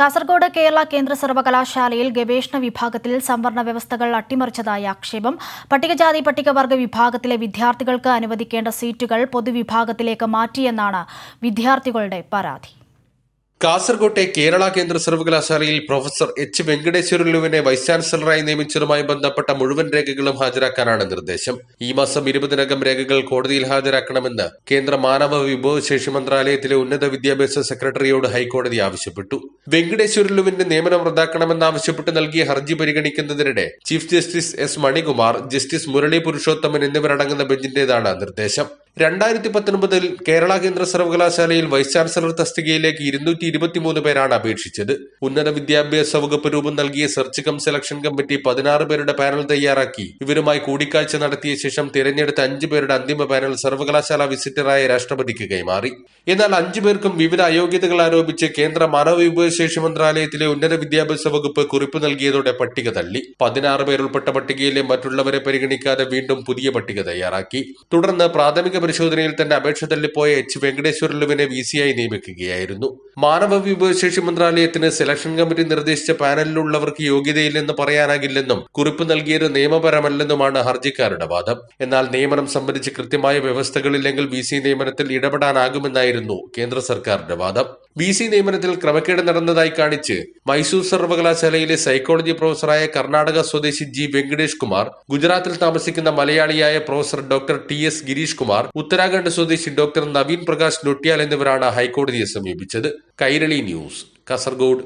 കാസർഗോഡ് കേരള കേന്ദ്ര സർവകലാശാലയിൽ ഗവേഷണ വിഭാഗത്തിൽ സംവരണ വ്യവസ്ഥകൾ അട്ടിമറിച്ചതായ ആക്ഷേപം പട്ടികജാതി പട്ടികവർഗ വിഭാഗത്തിലെ വിദ്യാർത്ഥികൾക്ക് അനുവദിക്കേണ്ട സീറ്റുകൾ പൊതുവിഭാഗത്തിലേക്ക് മാറ്റിയെന്നാണ് വിദ്യാർത്ഥികളുടെ പരാതി കാസർകോട്ടെ കേരള കേന്ദ്ര സർവകലാശാലയിൽ പ്രൊഫസർ എച്ച് വെങ്കടേശ്വരലുവിനെ വൈസ് ചാൻസലറായി നിയമിച്ചതുമായി ബന്ധപ്പെട്ട മുഴുവൻ രേഖകളും ഹാജരാക്കാനാണ് നിർദ്ദേശം ഈ മാസം ഇരുപതിനകം രേഖകൾ കോടതിയിൽ ഹാജരാക്കണമെന്ന് കേന്ദ്ര മാനവ വിഭവശേഷി മന്ത്രാലയത്തിലെ ഉന്നത വിദ്യാഭ്യാസ സെക്രട്ടറിയോട് ഹൈക്കോടതി ആവശ്യപ്പെട്ടു വെങ്കടേശ്വരലുവിന്റെ നിയമനം റദ്ദാക്കണമെന്നാവശ്യപ്പെട്ട് നൽകിയ ഹർജി പരിഗണിക്കുന്നതിനിടെ chief justice S Manikumar justice Murali Purushothaman എന്നിവരടങ്ങുന്ന ബെഞ്ചിന്റേതാണ് നിർദ്ദേശം രണ്ടായിരത്തി പത്തൊൻപതിൽ കേരള കേന്ദ്ര സർവകലാശാലയിൽ വൈസ് ചാൻസലർ തസ്തികയിലേക്ക് ഇരുന്നൂറ്റി ഇരുപത്തിമൂന്ന് പേരാണ് അപേക്ഷിച്ചത് ഉന്നത വിദ്യാഭ്യാസ വകുപ്പ് രൂപം നൽകിയ സെർച്ച് കം സെലക്ഷൻ കമ്മിറ്റി പതിനാറ് പേരുടെ പാനൽ തയ്യാറാക്കി ഇവരുമായി കൂടിക്കാഴ്ച നടത്തിയ ശേഷം തിരഞ്ഞെടുത്ത അഞ്ചു പേരുടെ അന്തിമ പാനൽ സർവകലാശാല വിസിറ്ററായ രാഷ്ട്രപതിക്ക് കൈമാറി എന്നാൽ അഞ്ചു പേർക്കും വിവിധ അയോഗ്യതകൾ ആരോപിച്ച് കേന്ദ്ര മാനവവിഭവശേഷി മന്ത്രാലയത്തിലെ ഉന്നത വിദ്യാഭ്യാസ വകുപ്പ് കുറിപ്പ് നൽകിയതോടെ പട്ടിക തള്ളി പതിനാറ് പേരുൾപ്പെട്ട പട്ടികയിലെ മറ്റുള്ളവരെ പരിഗണിക്കാതെ വീണ്ടും പുതിയ പട്ടിക തയ്യാറാക്കി തുടർന്ന് പ്രാഥമിക പരിശോധനയിൽ തന്റെ അപേക്ഷ തള്ളിപ്പോയ എച്ച് വെങ്കടേശ്വരലുവിനെ വി നിയമിക്കുകയായിരുന്നു മാനവ വിഭവശേഷി മന്ത്രാലയത്തിന് സെലക്ഷൻ കമ്മിറ്റി നിർദ്ദേശിച്ച പാനലിലുള്ളവർക്ക് യോഗ്യതയില്ലെന്ന് പറയാനാകില്ലെന്നും കുറിപ്പ് നൽകിയത് നിയമപരമല്ലെന്നുമാണ് ഹർജിക്കാരുടെ വാദം എന്നാൽ നിയമനം സംബന്ധിച്ച് കൃത്യമായ വ്യവസ്ഥകളില്ലെങ്കിൽ വി സി നിയമനത്തിൽ ഇടപെടാനാകുമെന്നായിരുന്നു കേന്ദ്ര സർക്കാരിന്റെ വാദം വി സി നിയമനത്തിൽ ക്രമക്കേട് നടന്നതായി കാണിച്ച് മൈസൂർ സർവകലാശാലയിലെ സൈക്കോളജി പ്രൊഫസറായ കർണാടക സ്വദേശി ജി വെങ്കടേഷ് കുമാർ ഗുജറാത്തിൽ താമസിക്കുന്ന മലയാളിയായ professor doctor T S Girish Kumar Uttarakhand സ്വദേശി ഡോക്ടർ നവീൻ പ്രകാശ് നൊട്ടിയാൽ എന്നിവരാണ് ഹൈക്കോടതിയെ സമീപിച്ചത് കൈരളി ന്യൂസ് കാസർഗോഡ്